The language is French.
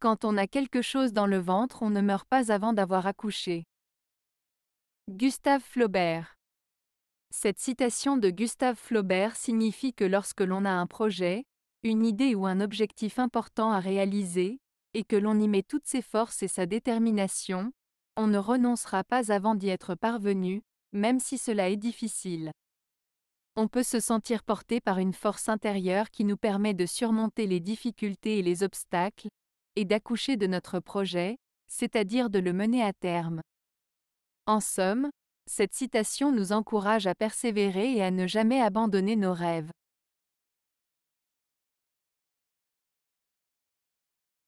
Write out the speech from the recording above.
Quand on a quelque chose dans le ventre, on ne meurt pas avant d'avoir accouché. Gustave Flaubert Cette citation de Gustave Flaubert signifie que lorsque l'on a un projet, une idée ou un objectif important à réaliser, et que l'on y met toutes ses forces et sa détermination, on ne renoncera pas avant d'y être parvenu, même si cela est difficile. On peut se sentir porté par une force intérieure qui nous permet de surmonter les difficultés et les obstacles, et d'accoucher de notre projet, c'est-à-dire de le mener à terme. En somme, cette citation nous encourage à persévérer et à ne jamais abandonner nos rêves.